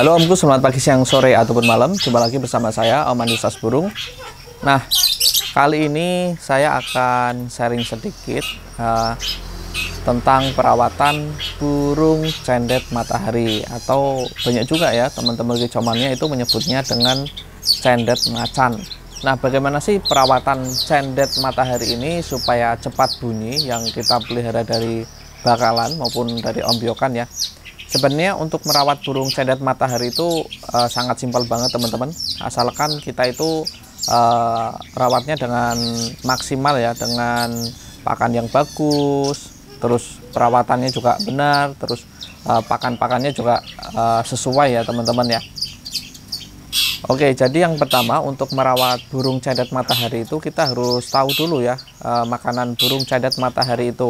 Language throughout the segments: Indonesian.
Halo Omku, selamat pagi, siang, sore, ataupun malam. Jumpa lagi bersama saya, Om Andi Burung. Nah, kali ini saya akan sharing sedikit uh, tentang perawatan burung cendet matahari atau banyak juga ya teman-teman kecomannya itu menyebutnya dengan cendet macan. Nah, bagaimana sih perawatan cendet matahari ini supaya cepat bunyi yang kita pelihara dari bakalan maupun dari ombyokan ya? Sebenarnya untuk merawat burung cedet matahari itu uh, sangat simpel banget teman-teman. Asalkan kita itu uh, rawatnya dengan maksimal ya, dengan pakan yang bagus, terus perawatannya juga benar, terus uh, pakan-pakannya juga uh, sesuai ya teman-teman ya. Oke, jadi yang pertama untuk merawat burung cedet matahari itu kita harus tahu dulu ya uh, makanan burung cedet matahari itu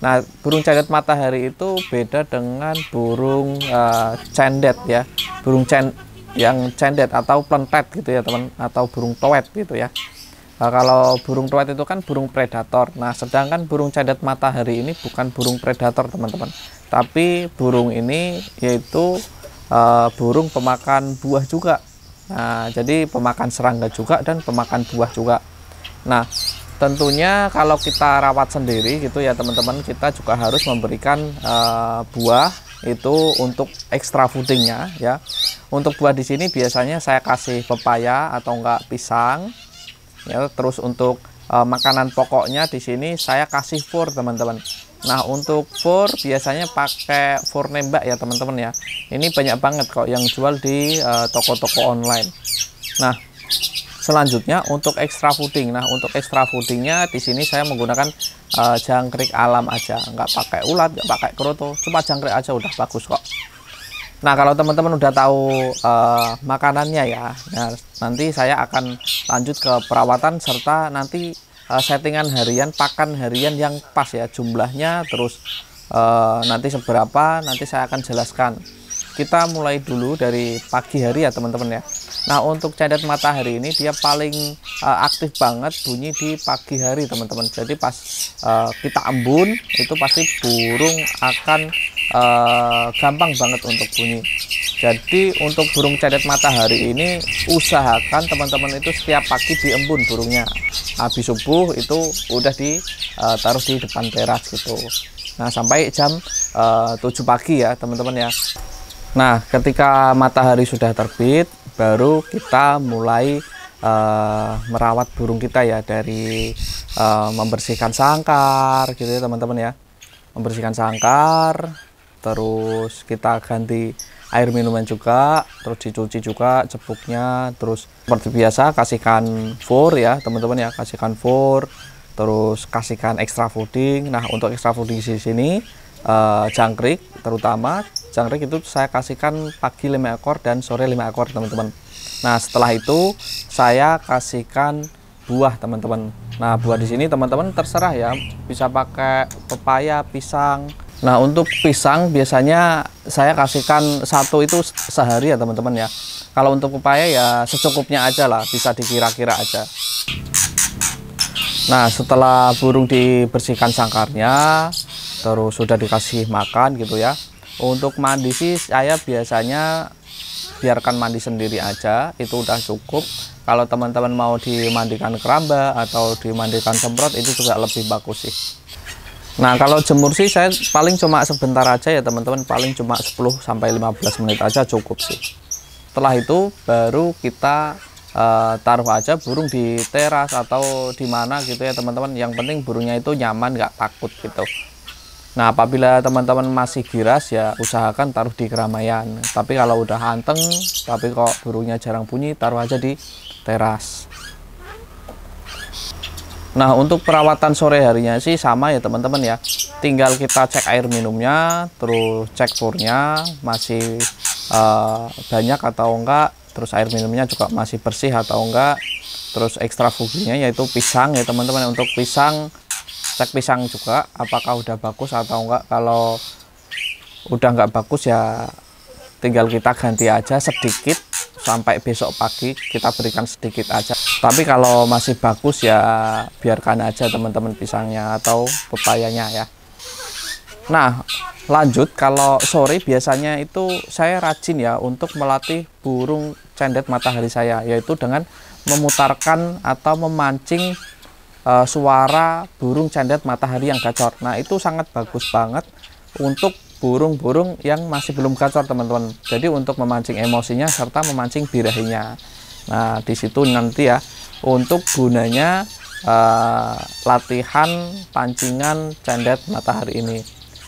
Nah, burung cendet matahari itu beda dengan burung uh, eh, cendet ya, burung cen yang cendet atau plentet gitu ya teman, atau burung toet gitu ya. Nah, kalau burung toet itu kan burung predator. Nah, sedangkan burung cendet matahari ini bukan burung predator teman-teman, tapi burung ini yaitu uh, burung pemakan buah juga. Nah, jadi pemakan serangga juga dan pemakan buah juga. Nah, tentunya kalau kita rawat sendiri gitu ya teman-teman kita juga harus memberikan uh, buah itu untuk ekstra foodingnya ya untuk buah di sini biasanya saya kasih pepaya atau enggak pisang ya terus untuk uh, makanan pokoknya di sini saya kasih fur teman-teman nah untuk fur biasanya pakai fur nembak ya teman-teman ya ini banyak banget kok yang jual di eh, toko-toko uh, toko -toko online nah Selanjutnya untuk extra footing Nah, untuk extra footingnya di sini saya menggunakan uh, jangkrik alam aja, nggak pakai ulat, nggak pakai kroto, cuma jangkrik aja udah bagus kok. Nah, kalau teman-teman udah tahu uh, makanannya ya, nah, nanti saya akan lanjut ke perawatan serta nanti uh, settingan harian, pakan harian yang pas ya jumlahnya, terus uh, nanti seberapa, nanti saya akan jelaskan. Kita mulai dulu dari pagi hari ya teman-teman ya. Nah untuk cendet matahari ini dia paling uh, aktif banget bunyi di pagi hari teman-teman. Jadi pas uh, kita embun itu pasti burung akan uh, gampang banget untuk bunyi. Jadi untuk burung cadet matahari ini usahakan teman-teman itu setiap pagi di embun burungnya. Habis subuh itu udah ditaruh di depan teras gitu. Nah sampai jam uh, 7 pagi ya teman-teman ya. Nah ketika matahari sudah terbit baru kita mulai uh, merawat burung kita ya dari uh, membersihkan sangkar gitu ya teman-teman ya membersihkan sangkar terus kita ganti air minuman juga terus dicuci juga cepuknya terus seperti biasa kasihkan fur ya teman-teman ya kasihkan fur terus kasihkan extra fooding nah untuk extra fooding di sini uh, eh, jangkrik terutama jangkrik itu saya kasihkan pagi 5 ekor dan sore 5 ekor teman-teman nah setelah itu saya kasihkan buah teman-teman nah buah di sini teman-teman terserah ya bisa pakai pepaya pisang Nah untuk pisang biasanya saya kasihkan satu itu sehari ya teman-teman ya. Kalau untuk pepaya ya secukupnya aja lah, bisa dikira-kira aja. Nah setelah burung dibersihkan sangkarnya, terus sudah dikasih makan gitu ya untuk mandi sih saya biasanya biarkan mandi sendiri aja itu udah cukup kalau teman-teman mau dimandikan keramba atau dimandikan semprot itu juga lebih bagus sih nah kalau jemur sih saya paling cuma sebentar aja ya teman-teman paling cuma 10 sampai 15 menit aja cukup sih setelah itu baru kita uh, taruh aja burung di teras atau di mana gitu ya teman-teman yang penting burungnya itu nyaman nggak takut gitu Nah, apabila teman-teman masih giras ya usahakan taruh di keramaian. Tapi kalau udah anteng, tapi kok burungnya jarang bunyi, taruh aja di teras. Nah, untuk perawatan sore harinya sih sama ya teman-teman ya. Tinggal kita cek air minumnya, terus cek furnya masih uh, banyak atau enggak, terus air minumnya juga masih bersih atau enggak, terus ekstra fuginya yaitu pisang ya teman-teman ya. untuk pisang cek pisang juga apakah udah bagus atau enggak kalau udah enggak bagus ya tinggal kita ganti aja sedikit sampai besok pagi kita berikan sedikit aja tapi kalau masih bagus ya biarkan aja teman-teman pisangnya atau pepayanya ya nah lanjut kalau sore biasanya itu saya rajin ya untuk melatih burung cendet matahari saya yaitu dengan memutarkan atau memancing uh, suara burung cendet matahari yang gacor. Nah, itu sangat bagus banget untuk burung-burung yang masih belum gacor, teman-teman. Jadi untuk memancing emosinya serta memancing birahinya. Nah, di situ nanti ya untuk gunanya uh, latihan pancingan cendet matahari ini.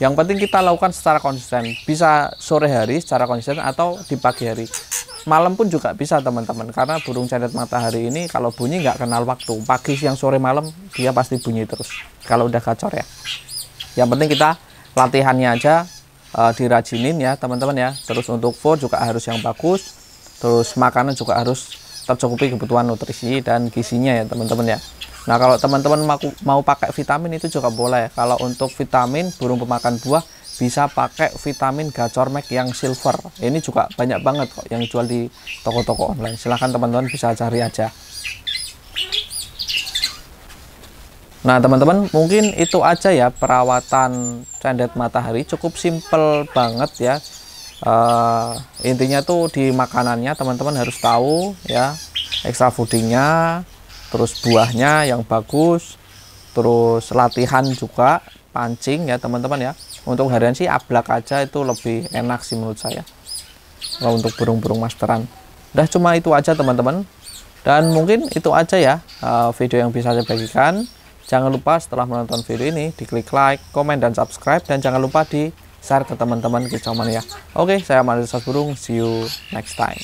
Yang penting kita lakukan secara konsisten. Bisa sore hari secara konsisten atau di pagi hari malam pun juga bisa teman-teman karena burung cendet matahari ini kalau bunyi nggak kenal waktu pagi siang sore malam dia pasti bunyi terus kalau udah gacor ya yang penting kita latihannya aja e, dirajinin ya teman-teman ya terus untuk food juga harus yang bagus terus makanan juga harus tercukupi kebutuhan nutrisi dan gizinya ya teman-teman ya nah kalau teman-teman mau, mau pakai vitamin itu juga boleh kalau untuk vitamin burung pemakan buah bisa pakai vitamin gacor mac yang silver ini juga banyak banget kok yang jual di toko-toko online silahkan teman-teman bisa cari aja Nah teman-teman mungkin itu aja ya perawatan cendet matahari cukup simple banget ya uh, intinya tuh di makanannya teman-teman harus tahu ya extra foodingnya terus buahnya yang bagus terus latihan juga pancing ya teman-teman ya untuk harian sih ablak aja itu lebih enak sih menurut saya kalau untuk burung-burung masteran udah cuma itu aja teman-teman dan mungkin itu aja ya eh, video yang bisa saya bagikan jangan lupa setelah menonton video ini di klik like, komen, dan subscribe dan jangan lupa di share ke teman-teman kicauan ya oke saya Manusia Burung see you next time